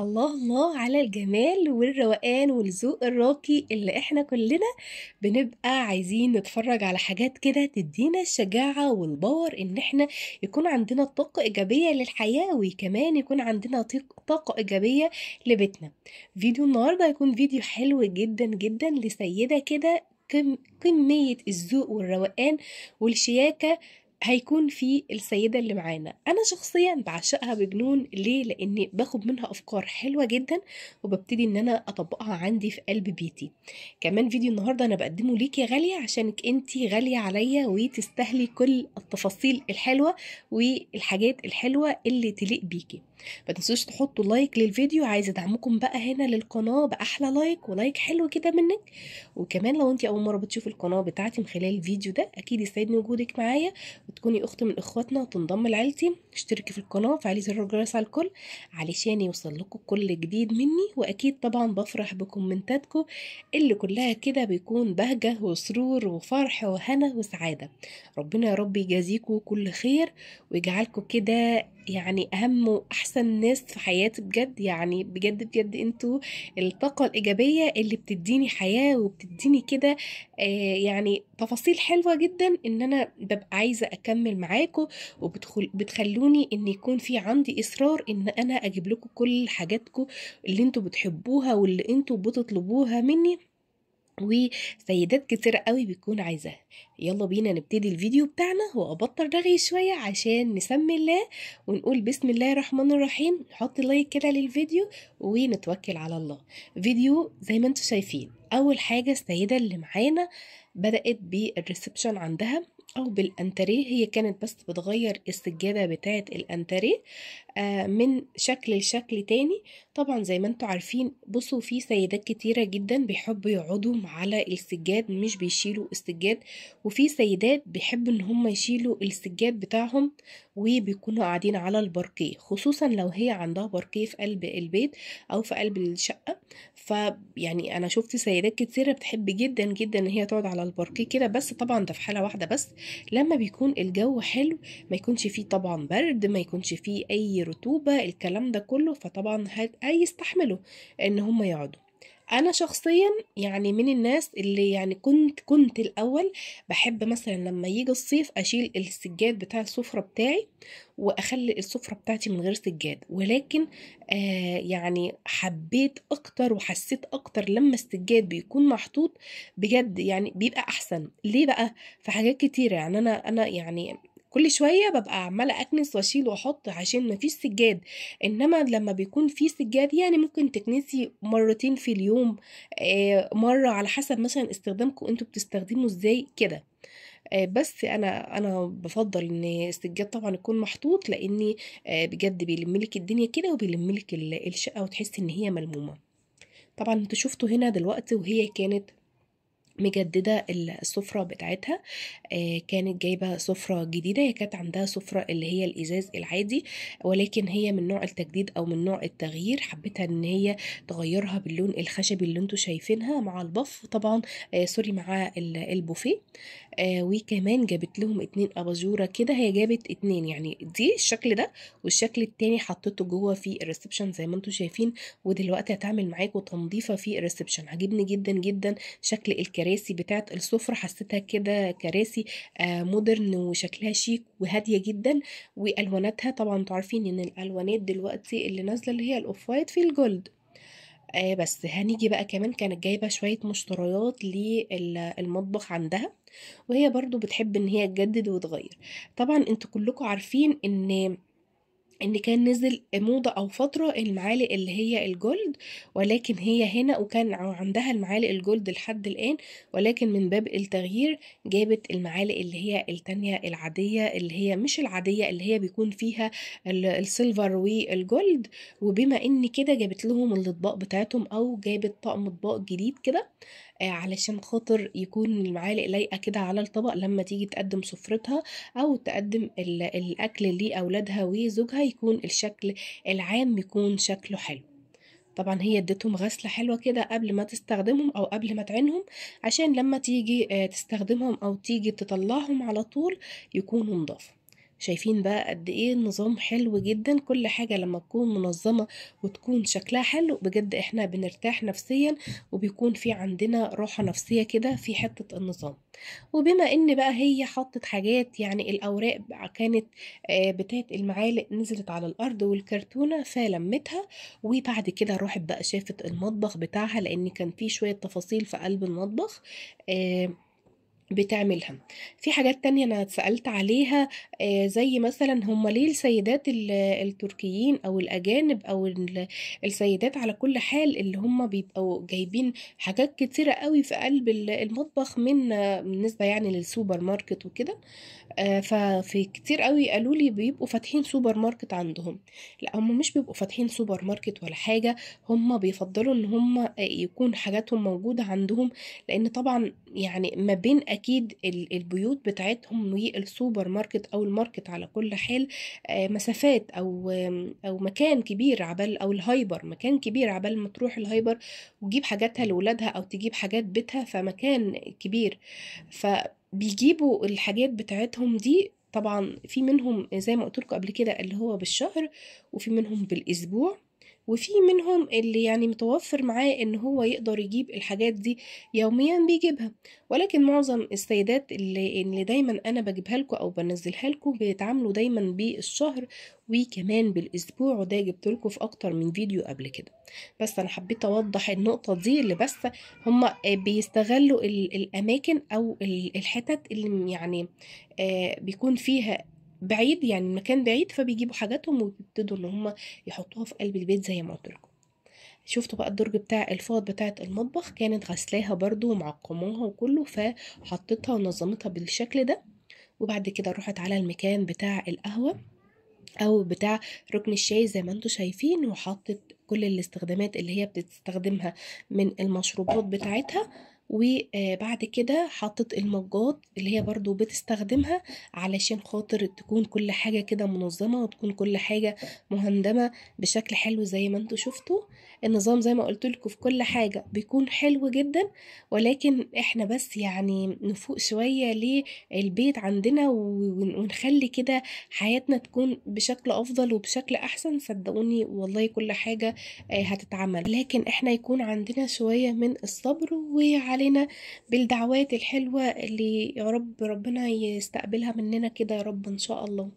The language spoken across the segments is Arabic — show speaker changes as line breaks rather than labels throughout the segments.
الله الله على الجمال والروقان والذوق الراقي اللي احنا كلنا بنبقى عايزين نتفرج على حاجات كده تدينا الشجاعة والباور ان احنا يكون عندنا طاقة ايجابية للحياة وكمان يكون عندنا طاقة ايجابية لبيتنا فيديو النهاردة هيكون فيديو حلو جدا جدا لسيدة كده كمية الذوق والروقان والشياكة هيكون في السيدة اللي معانا أنا شخصيا بعشقها بجنون ليه لأني باخد منها أفكار حلوة جدا وببتدي إن أنا أطبقها عندي في قلب بيتي كمان فيديو النهاردة أنا بقدمه ليكي يا غالية عشانك أنتي غالية عليا وتستاهلي كل التفاصيل الحلوة والحاجات الحلوة اللي تليق بيكي ما تنسوش تحطوا لايك للفيديو عايزه ادعمكم بقى هنا للقناه باحلى لايك ولايك حلو كده منك وكمان لو انت اول مره بتشوفي القناه بتاعتي من خلال الفيديو ده اكيد يسعدني وجودك معايا وتكوني اخت من اخواتنا وتنضم لعيلتي اشتركي في القناه وفعلي زر الجرس على الكل علشان يوصل لكم كل جديد مني واكيد طبعا بفرح بكومنتاتكم اللي كلها كده بيكون بهجه وسرور وفرح وهنا وسعاده ربنا يا رب يجازيكم كل خير ويجعلكم كده يعني اهم واحسن احسن ناس في حياتي بجد يعني بجد بجد انتوا الطاقه الايجابيه اللي بتديني حياه وبتديني كده آه يعني تفاصيل حلوه جدا ان انا ببقى عايزه اكمل معاكم وبتخلوني ان يكون في عندي اصرار ان انا اجيب لكم كل حاجاتكم اللي انتوا بتحبوها واللي انتوا بتطلبوها مني وسيدات كتير قوي بتكون عايزاها يلا بينا نبتدي الفيديو بتاعنا وابطل رغي شوية عشان نسمي الله ونقول بسم الله الرحمن الرحيم نحط لايك كده للفيديو ونتوكل على الله فيديو زي ما انتم شايفين اول حاجة السيدة اللي معانا بدأت بالريسبشن عندها او بالانتريه هي كانت بس بتغير السجاده بتاعه الانتريه آه، من شكل لشكل تاني طبعا زي ما انتم عارفين بصوا في سيدات كتيره جدا بيحبوا يقعدوا على السجاد مش بيشيلوا السجاد وفي سيدات بيحبوا ان هم يشيلوا السجاد بتاعهم وبيكونوا قاعدين على البركية خصوصا لو هي عندها بركية في قلب البيت او في قلب الشقه ف يعني انا شفت سيدات كتيره بتحب جدا جدا ان هي تقعد على الباركيه كده بس طبعا ده في حاله واحده بس لما بيكون الجو حلو ما يكونش فيه طبعا برد ما يكونش فيه اي رطوبه الكلام ده كله فطبعا هيستحملوا ان هم يقعدوا انا شخصيا يعني من الناس اللي يعني كنت كنت الاول بحب مثلا لما يجي الصيف اشيل السجاد بتاع السفره بتاعي واخلي السفره بتاعتي من غير سجاد ولكن آه يعني حبيت اكتر وحسيت اكتر لما السجاد بيكون محطوط بجد يعني بيبقى احسن ليه بقى في حاجات كتيره يعني انا انا يعني كل شويه ببقى عماله اكنس واشيل واحط عشان مفيش سجاد انما لما بيكون في سجاد يعني ممكن تكنسي مرتين في اليوم آه، مره على حسب مثلا استخدامكم انتوا بتستخدموا ازاي كده آه، بس انا انا بفضل ان السجاد طبعا يكون محطوط لاني آه، بجد بيلملك الدنيا كده وبيلملك الشقه وتحس ان هي ملمومه طبعا انتوا شفتوا هنا دلوقتي وهي كانت مجددة السفرة بتاعتها آه، كانت جايبة سفرة جديدة هي كانت عندها سفرة اللي هي الإزاز العادي ولكن هي من نوع التجديد أو من نوع التغيير حبيتها إن هي تغيرها باللون الخشبي اللي انتوا شايفينها مع البف طبعا آه، سوري مع البوفيه آه وكمان جابت لهم اتنين اباجوره كده هي جابت اتنين يعني دي الشكل ده والشكل التاني حطيته جوه في الريسبشن زي ما انتم شايفين ودلوقتي هتعمل معاكم تنظيفه في الريسبشن عجبني جدا جدا شكل الكراسي بتاعه السفره حسيتها كده كراسي آه مودرن وشكلها شيك وهاديه جدا والواناتها طبعا انتوا عارفين ان الالوانات دلوقتي اللي نازله اللي هي الاوف وايت في الجولد آه بس هنيجي بقى كمان كانت جايبه شويه مشتريات للمطبخ عندها وهي برضو بتحب ان هي تجدد وتغير طبعا انتوا كلكم عارفين ان ان كان نزل موضة او فترة المعالق اللي هي الجولد ولكن هي هنا وكان عندها المعالق الجولد لحد الان ولكن من باب التغيير جابت المعالق اللي هي التانية العادية اللي هي مش العادية اللي هي بيكون فيها السيلفر والجولد وبما ان كده جابت لهم الاطباق بتاعتهم او جابت طقم اطباق جديد كده آه، علشان خاطر يكون المعالق لايقه كده على الطبق لما تيجي تقدم سفرتها او تقدم الاكل لاولادها وزوجها يكون الشكل العام يكون شكله حلو طبعا هي اديتهم غسله حلوه كده قبل ما تستخدمهم او قبل ما تعينهم عشان لما تيجي آه، تستخدمهم او تيجي تطلعهم على طول يكونوا نضافه شايفين بقى قد ايه النظام حلو جدا كل حاجه لما تكون منظمه وتكون شكلها حلو بجد احنا بنرتاح نفسيا وبيكون في عندنا راحه نفسيه كده في حته النظام وبما ان بقى هي حطت حاجات يعني الاوراق كانت آه، بتاعت المعالق نزلت على الارض والكرتونه فلمتها وبعد كده راحت بقى شافت المطبخ بتاعها لان كان في شويه تفاصيل في قلب المطبخ آه بتعملها في حاجات تانية أنا اتسألت عليها آه، زي مثلا هم ليه السيدات التركيين أو الأجانب أو السيدات على كل حال اللي هم بيبقوا جايبين حاجات كتيرة قوي في قلب المطبخ من بالنسبة يعني للسوبر ماركت وكده آه، ففي كتير قوي قالوا لي بيبقوا فاتحين سوبر ماركت عندهم لا هم مش بيبقوا فاتحين سوبر ماركت ولا حاجة هم بيفضلوا ان هم يكون حاجاتهم موجودة عندهم لأن طبعا يعني ما بين اكيد البيوت بتاعتهم والسوبر ماركت او الماركت على كل حال مسافات او او مكان كبير عبال او الهايبر مكان كبير عبال ما تروح الهايبر وتجيب حاجاتها لاولادها او تجيب حاجات بيتها فمكان كبير فبيجيبوا الحاجات بتاعتهم دي طبعا في منهم زي ما قلت لكم قبل كده اللي هو بالشهر وفي منهم بالاسبوع وفي منهم اللي يعني متوفر معاه ان هو يقدر يجيب الحاجات دي يوميا بيجيبها ولكن معظم السيدات اللي, اللي دايما انا بجيبها لكم او بنزلها لكم بيتعاملوا دايما بالشهر وكمان بالاسبوع وده جبت لكم في اكتر من فيديو قبل كده بس انا حبيت اوضح النقطه دي اللي بس هم بيستغلوا الاماكن او الحتت اللي يعني آه، بيكون فيها بعيد يعني المكان بعيد فبيجيبوا حاجاتهم ويبتدوا ان هم يحطوها في قلب البيت زي ما قلت لكم شفتوا بقى الدرج بتاع الفوط بتاعة المطبخ كانت غسلاها برضو ومعقموها وكله فحطيتها ونظمتها بالشكل ده وبعد كده راحت على المكان بتاع القهوة او بتاع ركن الشاي زي ما انتوا شايفين وحطت كل الاستخدامات اللي هي بتستخدمها من المشروبات بتاعتها وبعد كده حطت المجات اللي هي برضو بتستخدمها علشان خاطر تكون كل حاجة كده منظمة وتكون كل حاجة مهندمة بشكل حلو زي ما انتوا شفتوا النظام زي ما قلت لكم في كل حاجة بيكون حلو جدا ولكن احنا بس يعني نفوق شوية للبيت عندنا ونخلي كده حياتنا تكون بشكل افضل وبشكل احسن صدقوني والله كل حاجة آه، هتتعمل لكن احنا يكون عندنا شوية من الصبر وعلينا بالدعوات الحلوة اللي يا رب ربنا يستقبلها مننا كده يا رب ان شاء الله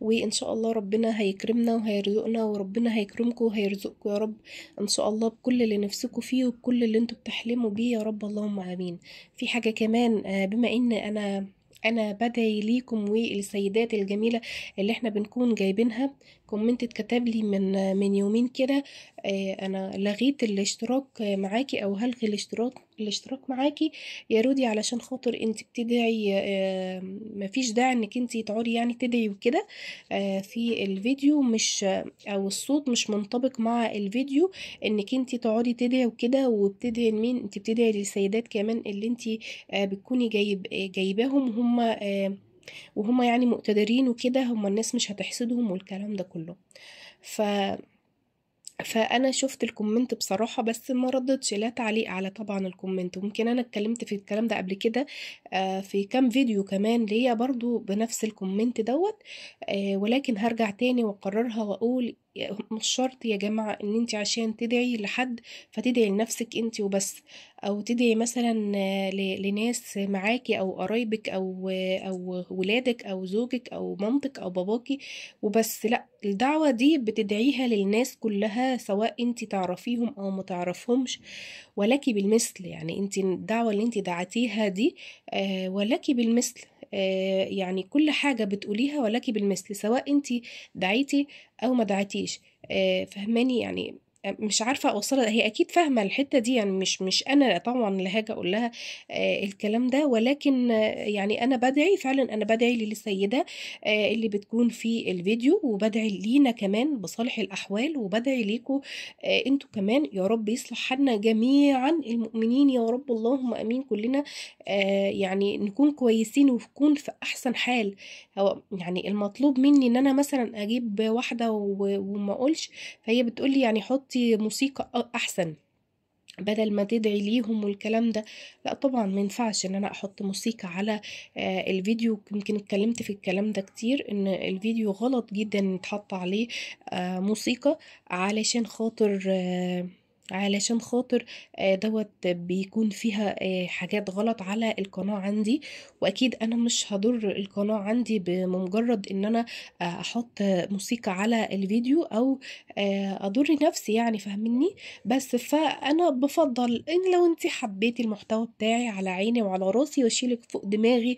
وان شاء الله ربنا هيكرمنا وهيرزقنا وربنا هيكرمكم وهيرزقكم يا رب ان شاء الله بكل اللي نفسكم فيه وبكل اللي انتوا بتحلموا بيه يا رب اللهم امين في حاجه كمان آه، بما ان انا انا بدعي ليكم وللسيدات الجميله اللي احنا بنكون جايبينها كومنت اتكتب لي من من يومين كده آه، انا لغيت الاشتراك معاكي او هلغي الاشتراك الاشتراك معاكي يا رودي علشان خاطر انت بتدعي آه، مفيش داعي انك انت تقعدي يعني تدعي وكده آه، في الفيديو مش او الصوت مش منطبق مع الفيديو انك انت تقعدي تدعي وكده وبتدعي لمين انت بتدعي للسيدات كمان اللي انت بتكوني جايب جايباهم هم وهم يعني مقتدرين وكده هم الناس مش هتحسدهم والكلام ده كله ف فانا شفت الكومنت بصراحه بس ما ردتش لا تعليق على طبعا الكومنت ممكن انا اتكلمت في الكلام ده قبل كده آه، في كام فيديو كمان ليا برضو بنفس الكومنت دوت آه، ولكن هرجع تاني واقررها واقول مش شرط يا جماعة ان انت عشان تدعي لحد فتدعي لنفسك انت وبس او تدعي مثلا لناس معاكي او قرايبك او او ولادك او زوجك او مامتك او باباكي وبس لا الدعوة دي بتدعيها للناس كلها سواء انت تعرفيهم او ما تعرفهمش بالمثل يعني انت الدعوة اللي انت دعتيها دي آه، ولكي بالمثل آه، يعني كل حاجة بتقوليها ولك بالمثل سواء انت دعيتي او ما دعيتيش آه، فهماني يعني مش عارفة أوصلها هي أكيد فاهمة الحتة دي يعني مش مش أنا طبعا اللي هاجي أقول لها آه، الكلام ده ولكن يعني أنا بدعي فعلا أنا بدعي للسيدة آه، اللي بتكون في الفيديو وبدعي لينا كمان بصالح الأحوال وبدعي ليكم آه، أنتوا كمان يا رب يصلح حالنا جميعا المؤمنين يا رب اللهم أمين كلنا يعني نكون كويسين ونكون في أحسن حال هو يعني المطلوب مني إن أنا مثلا أجيب واحدة وما أقولش فهي بتقولي يعني حط تحطي موسيقى احسن بدل ما تدعي ليهم والكلام ده لا طبعا ما ينفعش ان انا احط موسيقى على آه، الفيديو يمكن اتكلمت في الكلام ده كتير ان الفيديو غلط جدا يتحط عليه آه، موسيقى علشان خاطر آه، علشان خاطر آه، دوت بيكون فيها آه، حاجات غلط على القناة عندي واكيد انا مش هضر القناة عندي بمجرد ان انا آه، احط موسيقى على الفيديو او اضر نفسي يعني فاهمني بس فانا بفضل ان لو انت حبيتي المحتوى بتاعي على عيني وعلى راسي واشيلك فوق دماغي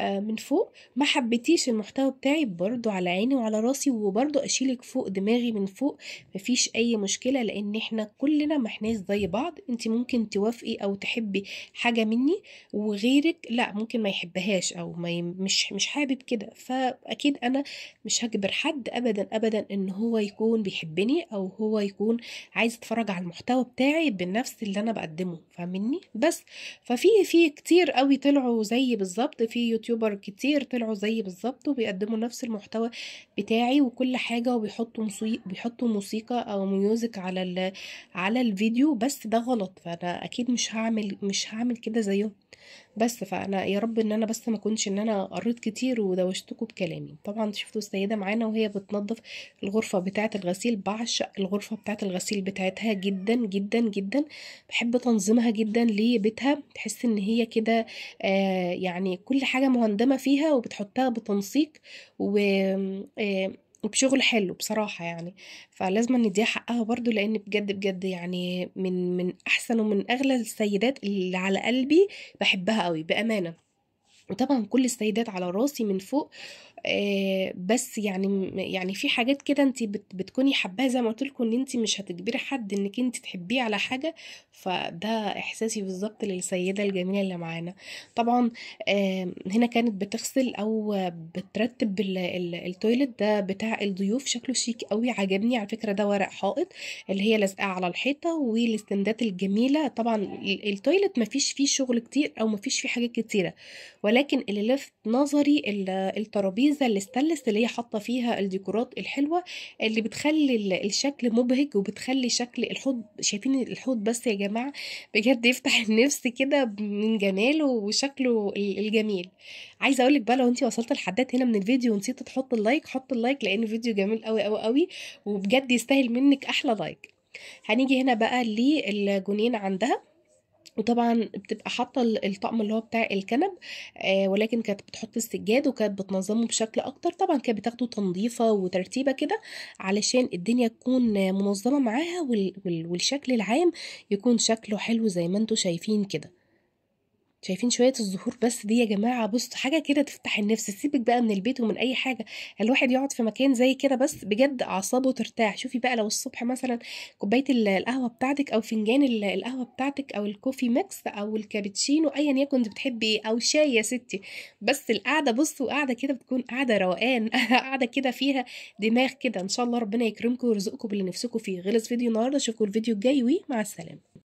من فوق ما حبيتيش المحتوى بتاعي برضو على عيني وعلى راسي وبرضو اشيلك فوق دماغي من فوق مفيش اي مشكلة لان احنا كلنا ما احناش زي بعض انت ممكن توافقي او تحبي حاجة مني وغيرك لا ممكن ما يحبهاش او ما ي... مش مش حابب كده فاكيد انا مش هجبر حد ابدا ابدا ان هو يكون بيحبني او هو يكون عايز يتفرج على المحتوى بتاعي بالنفس اللي انا بقدمه فاهمني بس ففي في كتير قوي طلعوا زي بالظبط في يوتيوبر كتير طلعوا زي بالظبط وبيقدموا نفس المحتوى بتاعي وكل حاجه وبيحطوا موسيقى بيحطوا موسيقى او ميوزك على ال على الفيديو بس ده غلط فانا اكيد مش هعمل مش هعمل كده زيهم بس فانا يا رب ان انا بس ما كنتش ان انا قريت كتير ودوشتكم بكلامي طبعا شفتوا السيده معانا وهي بتنظف الغرفه بتاعه الغسيل بعشق الغرفه بتاعه الغسيل بتاعتها جدا جدا جدا بحب تنظيمها جدا لبيتها تحس ان هي كده آه يعني كل حاجه مهندمه فيها وبتحطها بتنسيق و آه وبشغل حلو بصراحة يعني فلازم نديها حقها برضو لأن بجد بجد يعني من من أحسن ومن أغلى السيدات اللي على قلبي بحبها قوي بأمانة وطبعا كل السيدات على راسي من فوق آه، بس يعني يعني في حاجات كده انت بتكوني حباها زي ما قلت لكم ان انت مش هتجبري حد انك انت تحبيه على حاجه فده احساسي بالظبط للسيده الجميله اللي معانا طبعا هنا كانت بتغسل او بترتب التويلت ده بتاع الضيوف شكله شيك قوي عجبني على فكره ده ورق حائط اللي هي لازقه على الحيطه والاستندات الجميله طبعا التويلت مفيش فيه شغل كتير او مفيش فيه حاجات كتيره ولكن اللي لفت نظري الترابيزه الاستلس اللي هي حاطه فيها الديكورات الحلوه اللي بتخلي الشكل مبهج وبتخلي شكل الحوض شايفين الحوض بس يا جماعة بجد يفتح النفس كده من جماله وشكله الجميل عايزة اقولك بقى لو انت وصلت لحدات هنا من الفيديو ونسيت تحط اللايك حط اللايك لان فيديو جميل قوي قوي قوي وبجد يستاهل منك احلى لايك هنيجي هنا بقى للجنين عندها وطبعا بتبقى حاطه الطقم اللي هو بتاع الكنب آه ولكن كانت بتحط السجاد وكانت بتنظمه بشكل اكتر طبعا كانت بتاخده تنظيفه وترتيبه كده علشان الدنيا تكون منظمه معاها والشكل العام يكون شكله حلو زي ما انتم شايفين كده شايفين شويه الزهور بس دي يا جماعه بص حاجه كده تفتح النفس سيبك بقى من البيت ومن اي حاجه الواحد يقعد في مكان زي كده بس بجد اعصابه ترتاح شوفي بقى لو الصبح مثلا كوبايه القهوه بتاعتك او فنجان القهوه بتاعتك او الكوفي ميكس او الكابتشينو ايا يكن انت بتحبي ايه او شاي يا ستي بس القعده بص وقعدة كده بتكون قعدة روقان قعدة كده فيها دماغ كده ان شاء الله ربنا يكرمكم ويرزقكم باللي نفسكم فيه غلص فيديو النهارده اشوفكم الفيديو الجاي ومع السلامه